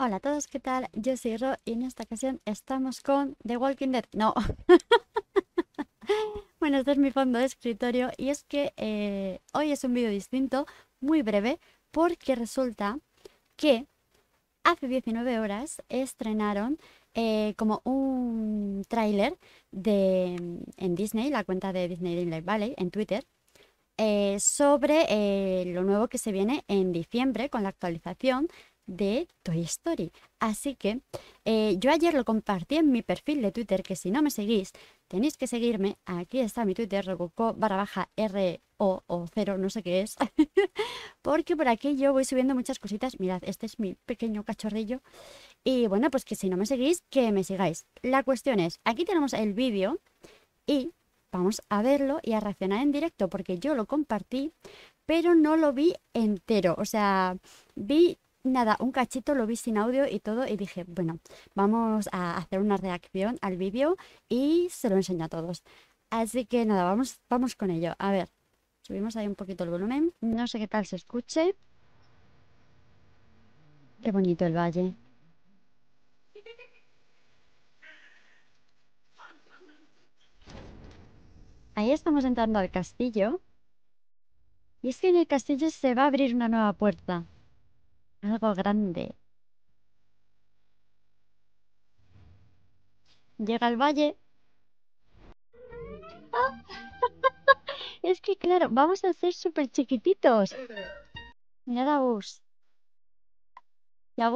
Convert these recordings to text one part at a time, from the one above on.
Hola a todos, ¿qué tal? Yo soy Ro y en esta ocasión estamos con The Walking Dead. No. bueno, este es mi fondo de escritorio y es que eh, hoy es un vídeo distinto, muy breve, porque resulta que hace 19 horas estrenaron eh, como un tráiler mm, en Disney, la cuenta de Disney Dreamlight Valley en Twitter, eh, sobre lo nuevo que se viene en diciembre con la actualización de Toy Story. Así que eh, yo ayer lo compartí en mi perfil de Twitter, que si no me seguís, tenéis que seguirme. Aquí está mi Twitter, rococo barra baja R o, o cero, no sé qué es. Porque por aquí yo voy subiendo muchas cositas. Mirad, este es mi pequeño cachorrillo. Y bueno, pues que si no me seguís, que me sigáis. La cuestión es, aquí tenemos el vídeo y vamos a verlo y a reaccionar en directo porque yo lo compartí, pero no lo vi entero. O sea, vi nada, un cachito lo vi sin audio y todo y dije, bueno, vamos a hacer una reacción al vídeo y se lo enseño a todos. Así que nada, vamos, vamos con ello. A ver, subimos ahí un poquito el volumen. No sé qué tal se escuche. Qué bonito el valle. Ahí estamos entrando al castillo. Y es que en el castillo se va a abrir una nueva puerta algo grande. Llega al valle. Ah. es que claro, vamos a ser súper chiquititos. Mirad a Bus. Y a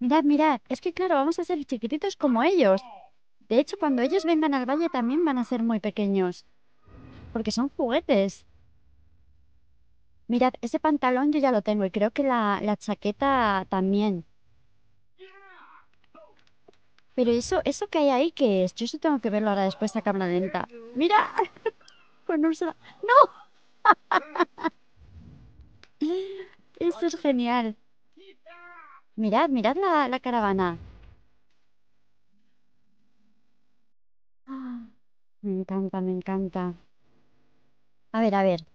Mirad, mirad. Es que claro, vamos a ser chiquititos como ellos. De hecho, cuando ellos vengan al valle también van a ser muy pequeños. Porque son juguetes. Mirad, ese pantalón yo ya lo tengo y creo que la, la chaqueta también. Pero eso, eso que hay ahí, ¿qué es? Yo eso tengo que verlo ahora después a cámara lenta. ¡Mira! no ¡No! eso es genial. Mirad, mirad la caravana. Me encanta, me encanta. A ver, a ver.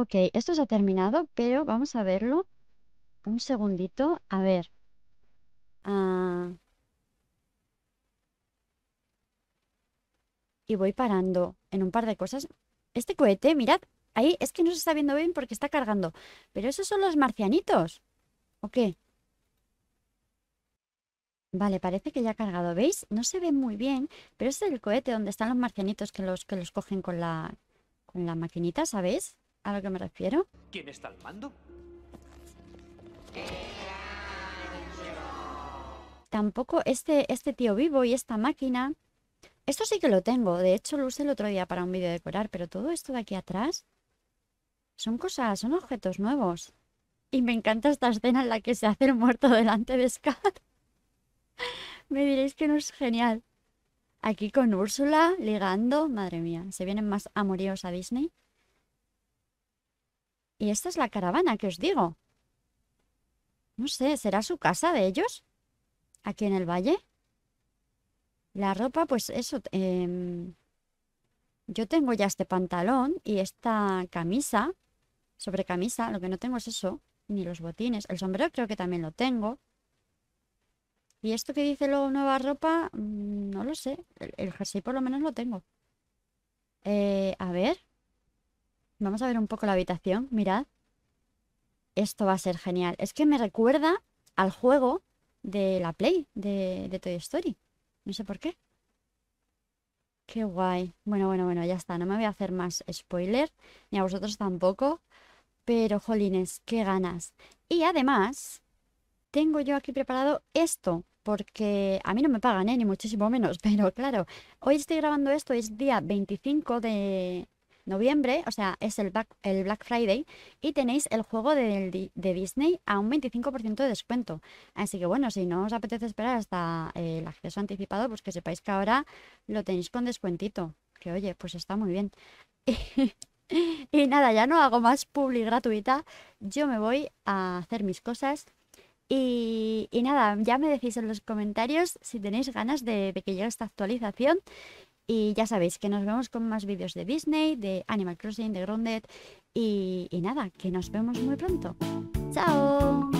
Ok, esto se ha terminado, pero vamos a verlo. Un segundito, a ver. Ah. Y voy parando en un par de cosas. Este cohete, mirad, ahí es que no se está viendo bien porque está cargando. Pero esos son los marcianitos. ¿O qué? Vale, parece que ya ha cargado, ¿veis? No se ve muy bien, pero es el cohete donde están los marcianitos que los, que los cogen con la, con la maquinita, ¿sabéis? ¿A lo que me refiero? ¿Quién está al mando? Tampoco este, este tío vivo y esta máquina. Esto sí que lo tengo. De hecho, lo usé el otro día para un vídeo de Pero todo esto de aquí atrás son cosas, son objetos nuevos. Y me encanta esta escena en la que se hace el muerto delante de Scar. me diréis que no es genial. Aquí con Úrsula, ligando. Madre mía, se vienen más amoríos a Disney. Y esta es la caravana que os digo. No sé, ¿será su casa de ellos? ¿Aquí en el valle? La ropa, pues eso... Em, yo tengo ya este pantalón y esta camisa, sobre camisa, lo que no tengo es eso, ni los botines. El sombrero creo que también lo tengo. Y esto que dice luego nueva ropa, mm, no lo sé. El, jersey por lo menos lo tengo. Eh, a ver. Vamos a ver un poco la habitación, mirad. Esto va a ser genial. Es que me recuerda al juego de la Play, de, Toy Story. No sé por qué. Qué guay. Bueno, bueno, bueno, ya está. No me voy a hacer más spoiler, ni a vosotros tampoco. Pero, jolines, qué ganas. Y además, tengo yo aquí preparado esto, porque a mí no me pagan, ¿eh? ni muchísimo menos. Pero claro, hoy estoy grabando esto, es día 25 de, noviembre, o sea, es el Black, el Black Friday, y tenéis el juego de, Disney a un 25% de descuento. Así que bueno, si no os apetece esperar hasta eh, el acceso anticipado, pues que sepáis que ahora lo tenéis con descuentito. Que oye, pues está muy bien. y nada, ya no hago más publi gratuita. Yo me voy a hacer mis cosas. Y, nada, ya me decís en los comentarios si tenéis ganas de, de que llegue esta actualización y ya sabéis que nos vemos con más vídeos de Disney, de Animal Crossing, de Grounded. Y, y nada, que nos vemos muy pronto. ¡Chao!